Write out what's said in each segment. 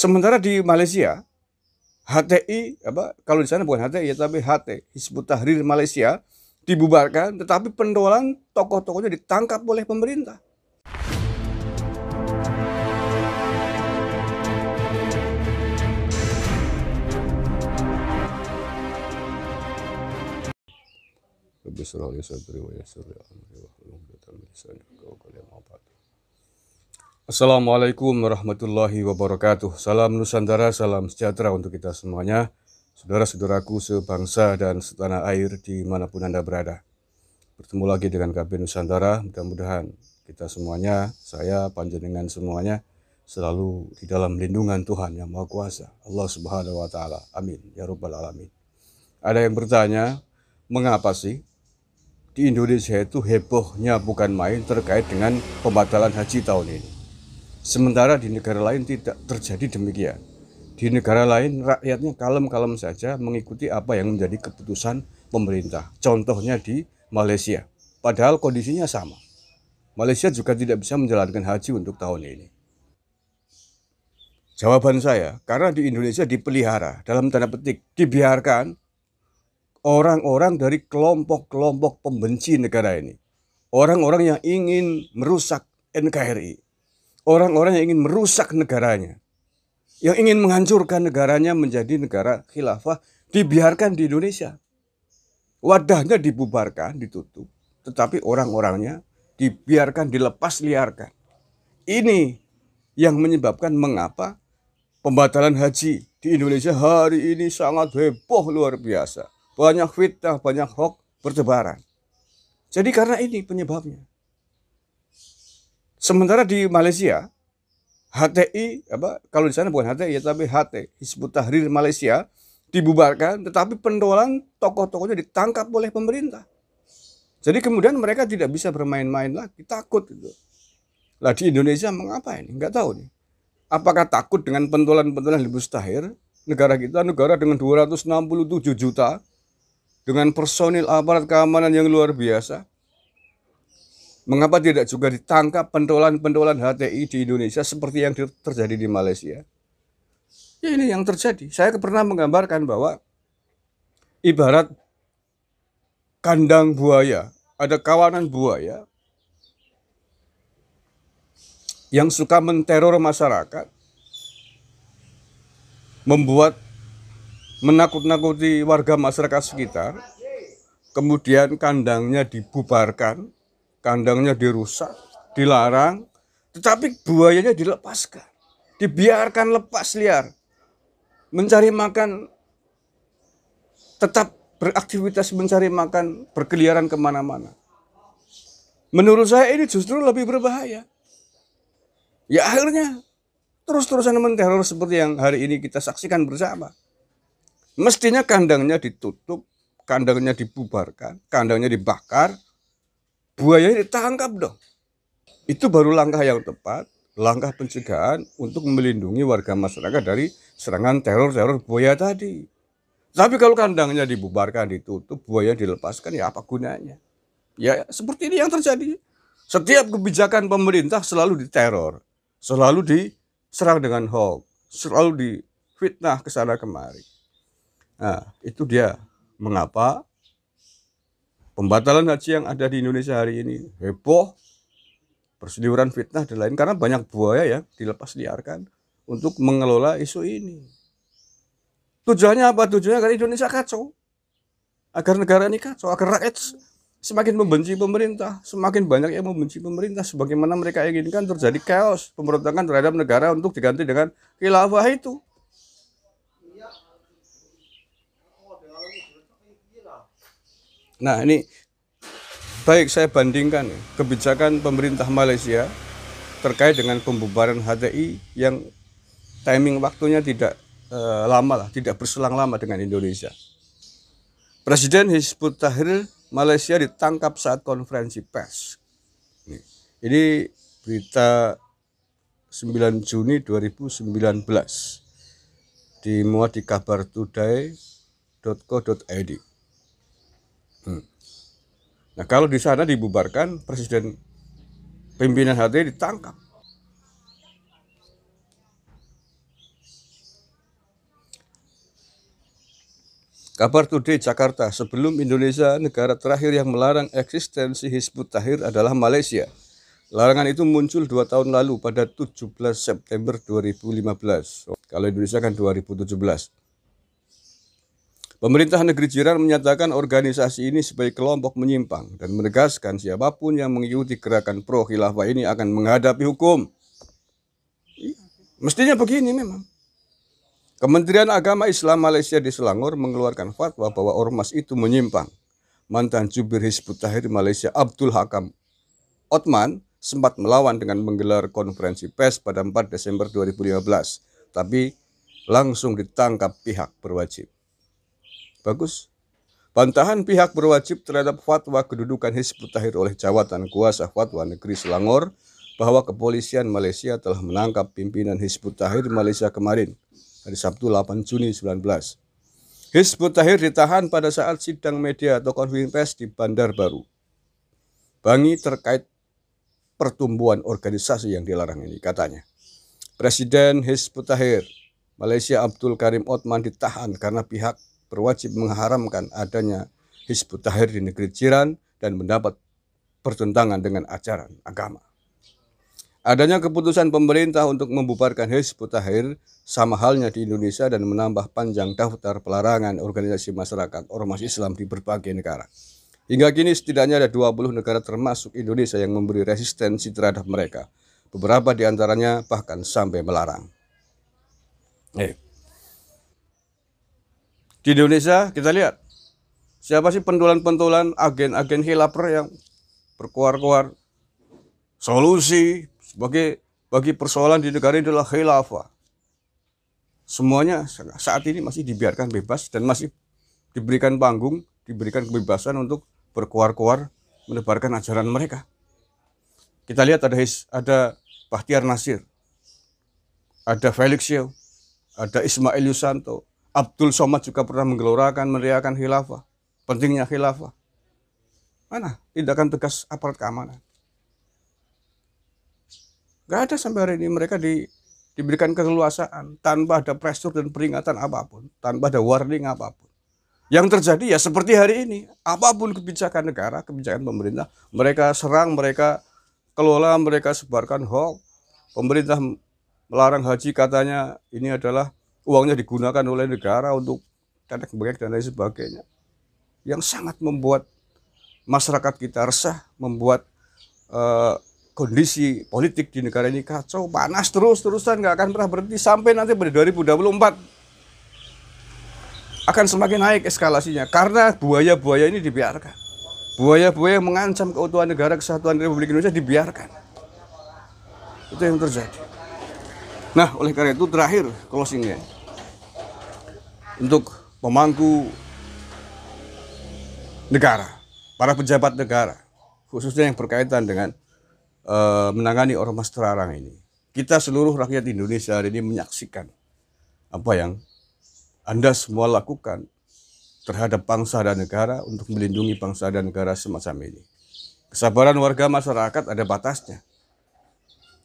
Sementara di Malaysia, HTI apa kalau di sana bukan HTI ya tapi HT Hizbut Tahrir Malaysia dibubarkan tetapi pendolan tokoh-tokohnya ditangkap oleh pemerintah. Assalamualaikum warahmatullahi wabarakatuh. Salam Nusantara, salam sejahtera untuk kita semuanya. Saudara-saudaraku sebangsa dan setanah air dimanapun Anda berada. Bertemu lagi dengan KB Nusantara, mudah-mudahan kita semuanya, saya, panjenengan semuanya, selalu di dalam lindungan Tuhan yang Maha Kuasa, Allah Subhanahu wa Ta'ala. Amin. Ya Rabbal 'Alamin. Ada yang bertanya, mengapa sih di Indonesia itu hebohnya bukan main terkait dengan pembatalan haji tahun ini. Sementara di negara lain tidak terjadi demikian. Di negara lain rakyatnya kalem-kalem saja mengikuti apa yang menjadi keputusan pemerintah. Contohnya di Malaysia. Padahal kondisinya sama. Malaysia juga tidak bisa menjalankan haji untuk tahun ini. Jawaban saya, karena di Indonesia dipelihara, dalam tanda petik, dibiarkan orang-orang dari kelompok-kelompok pembenci negara ini. Orang-orang yang ingin merusak NKRI, orang-orang yang ingin merusak negaranya, yang ingin menghancurkan negaranya menjadi negara khilafah dibiarkan di Indonesia. Wadahnya dibubarkan, ditutup, tetapi orang-orangnya dibiarkan dilepas liarkan. Ini yang menyebabkan mengapa pembatalan haji di Indonesia hari ini sangat heboh luar biasa. Banyak fitnah, banyak hoax bertebaran. Jadi karena ini penyebabnya. Sementara di Malaysia, HTI apa kalau di sana bukan HTI ya tapi HT Hizbut Tahrir Malaysia dibubarkan tetapi pendolan tokoh-tokohnya ditangkap oleh pemerintah. Jadi kemudian mereka tidak bisa bermain-main lagi, takut gitu. Lah di Indonesia mengapa ini? Enggak tahu nih. Apakah takut dengan pentolan-pentolan Hizbut Tahrir? Negara kita negara dengan 267 juta dengan personil aparat keamanan yang luar biasa Mengapa tidak juga ditangkap pentolan-pentolan HTI di Indonesia seperti yang terjadi di Malaysia? Ya ini yang terjadi. Saya pernah menggambarkan bahwa ibarat kandang buaya, ada kawanan buaya yang suka menteror masyarakat, membuat menakut-nakuti warga masyarakat sekitar, kemudian kandangnya dibubarkan, kandangnya dirusak, dilarang, tetapi buayanya dilepaskan, dibiarkan lepas liar, mencari makan, tetap beraktivitas mencari makan, berkeliaran kemana-mana. Menurut saya ini justru lebih berbahaya. Ya akhirnya terus-terusan menteror seperti yang hari ini kita saksikan bersama. Mestinya kandangnya ditutup, kandangnya dibubarkan, kandangnya dibakar, Buaya ini ditangkap dong. Itu baru langkah yang tepat, langkah pencegahan untuk melindungi warga masyarakat dari serangan teror-teror buaya tadi. Tapi kalau kandangnya dibubarkan, ditutup, buaya dilepaskan, ya apa gunanya? Ya seperti ini yang terjadi. Setiap kebijakan pemerintah selalu diteror, selalu diserang dengan hoax, selalu difitnah ke sana kemari. Nah, itu dia mengapa Pembatalan haji yang ada di Indonesia hari ini heboh, persiduran fitnah dan lain karena banyak buaya ya dilepas liarkan untuk mengelola isu ini. Tujuannya apa? Tujuannya agar Indonesia kacau. Agar negara ini kacau, agar rakyat semakin membenci pemerintah, semakin banyak yang membenci pemerintah sebagaimana mereka inginkan terjadi chaos pemberontakan terhadap negara untuk diganti dengan khilafah itu. Nah, ini baik saya bandingkan ya, kebijakan pemerintah Malaysia terkait dengan pembubaran HTI yang timing waktunya tidak e, lama lah, tidak berselang lama dengan Indonesia. Presiden Hizbut Tahrir Malaysia ditangkap saat konferensi pers. Ini, berita 9 Juni 2019 dimuat di kabartoday.co.id. Hmm. Nah kalau di sana dibubarkan presiden pimpinan HT ditangkap. Kabar Today Jakarta, sebelum Indonesia, negara terakhir yang melarang eksistensi Hizbut tahir adalah Malaysia. Larangan itu muncul dua tahun lalu pada 17 September 2015. Kalau Indonesia kan 2017. Pemerintah negeri jiran menyatakan organisasi ini sebagai kelompok menyimpang dan menegaskan siapapun yang mengikuti gerakan pro khilafah ini akan menghadapi hukum. Mestinya begini memang. Kementerian Agama Islam Malaysia di Selangor mengeluarkan fatwa bahwa ormas itu menyimpang. Mantan jubir Hizbut Tahrir Malaysia Abdul Hakam Otman sempat melawan dengan menggelar konferensi pers pada 4 Desember 2015, tapi langsung ditangkap pihak berwajib. Bagus. Bantahan pihak berwajib terhadap fatwa kedudukan Hizbut Tahir oleh jawatan kuasa fatwa negeri Selangor bahwa kepolisian Malaysia telah menangkap pimpinan Hizbut Tahir Malaysia kemarin, hari Sabtu 8 Juni 19. Hizbut Tahir ditahan pada saat sidang media atau konferensi pers di Bandar Baru. Bangi terkait pertumbuhan organisasi yang dilarang ini katanya. Presiden Hizbut Tahir Malaysia Abdul Karim Otman ditahan karena pihak berwajib mengharamkan adanya Hizbut tahir di negeri jiran dan mendapat pertentangan dengan ajaran agama. Adanya keputusan pemerintah untuk membubarkan Hizbut tahir sama halnya di Indonesia dan menambah panjang daftar pelarangan organisasi masyarakat ormas Islam di berbagai negara. Hingga kini setidaknya ada 20 negara termasuk Indonesia yang memberi resistensi terhadap mereka. Beberapa di antaranya bahkan sampai melarang. Eh. Di Indonesia kita lihat siapa sih pentulan-pentulan agen-agen hilaper yang berkuar-kuar solusi sebagai bagi persoalan di negara ini adalah khilafah. Semuanya saat ini masih dibiarkan bebas dan masih diberikan panggung, diberikan kebebasan untuk berkuar-kuar menebarkan ajaran mereka. Kita lihat ada ada Bahtiar Nasir, ada Felix Yeo, ada Ismail Yusanto, Abdul Somad juga pernah menggelorakan, meriakan khilafah. Pentingnya khilafah. Mana tindakan tegas aparat keamanan? Gak ada sampai hari ini mereka di, diberikan keleluasaan tanpa ada pressure dan peringatan apapun, tanpa ada warning apapun. Yang terjadi ya seperti hari ini, apapun kebijakan negara, kebijakan pemerintah, mereka serang, mereka kelola, mereka sebarkan hoax. Pemerintah melarang haji katanya ini adalah uangnya digunakan oleh negara untuk tetek bengek dan lain sebagainya yang sangat membuat masyarakat kita resah, membuat uh, kondisi politik di negara ini kacau, panas terus-terusan nggak akan pernah berhenti sampai nanti pada 2024 akan semakin naik eskalasinya karena buaya-buaya ini dibiarkan. Buaya-buaya mengancam keutuhan negara kesatuan Republik Indonesia dibiarkan. Itu yang terjadi. Nah, oleh karena itu terakhir closingnya untuk pemangku negara, para pejabat negara, khususnya yang berkaitan dengan e, menangani ormas terlarang ini. Kita seluruh rakyat Indonesia hari ini menyaksikan apa yang Anda semua lakukan terhadap bangsa dan negara untuk melindungi bangsa dan negara semacam ini. Kesabaran warga masyarakat ada batasnya.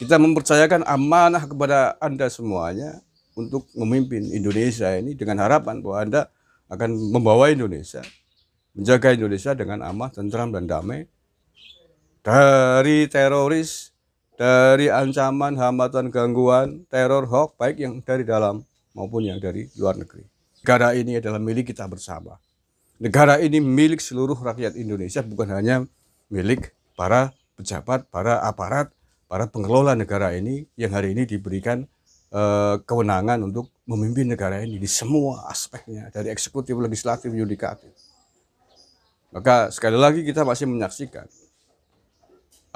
Kita mempercayakan amanah kepada Anda semuanya untuk memimpin Indonesia ini dengan harapan bahwa Anda akan membawa Indonesia, menjaga Indonesia dengan aman, tentram, dan damai dari teroris, dari ancaman, hambatan, gangguan, teror, hoax, baik yang dari dalam maupun yang dari luar negeri. Negara ini adalah milik kita bersama. Negara ini milik seluruh rakyat Indonesia, bukan hanya milik para pejabat, para aparat, para pengelola negara ini yang hari ini diberikan Eh, kewenangan untuk memimpin negara ini di semua aspeknya dari eksekutif, legislatif, yudikatif. Maka sekali lagi kita masih menyaksikan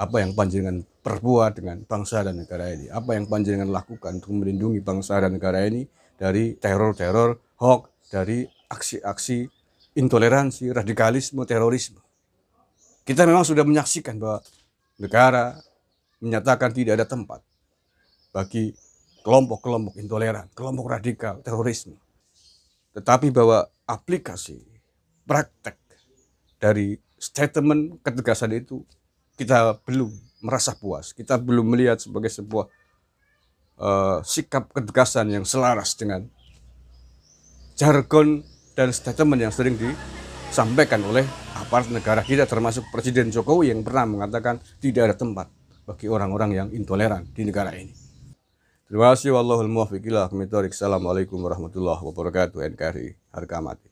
apa yang panjenengan perbuat dengan bangsa dan negara ini, apa yang panjenengan lakukan untuk melindungi bangsa dan negara ini dari teror-teror, hoax, dari aksi-aksi intoleransi, radikalisme, terorisme. Kita memang sudah menyaksikan bahwa negara menyatakan tidak ada tempat bagi kelompok-kelompok intoleran, kelompok radikal, terorisme. Tetapi bahwa aplikasi, praktek dari statement ketegasan itu kita belum merasa puas, kita belum melihat sebagai sebuah uh, sikap ketegasan yang selaras dengan jargon dan statement yang sering disampaikan oleh aparat negara kita termasuk Presiden Jokowi yang pernah mengatakan tidak ada tempat bagi orang-orang yang intoleran di negara ini. Terima kasih wallahul muwaffiq ila Assalamualaikum warahmatullahi wabarakatuh NKRI harga mati.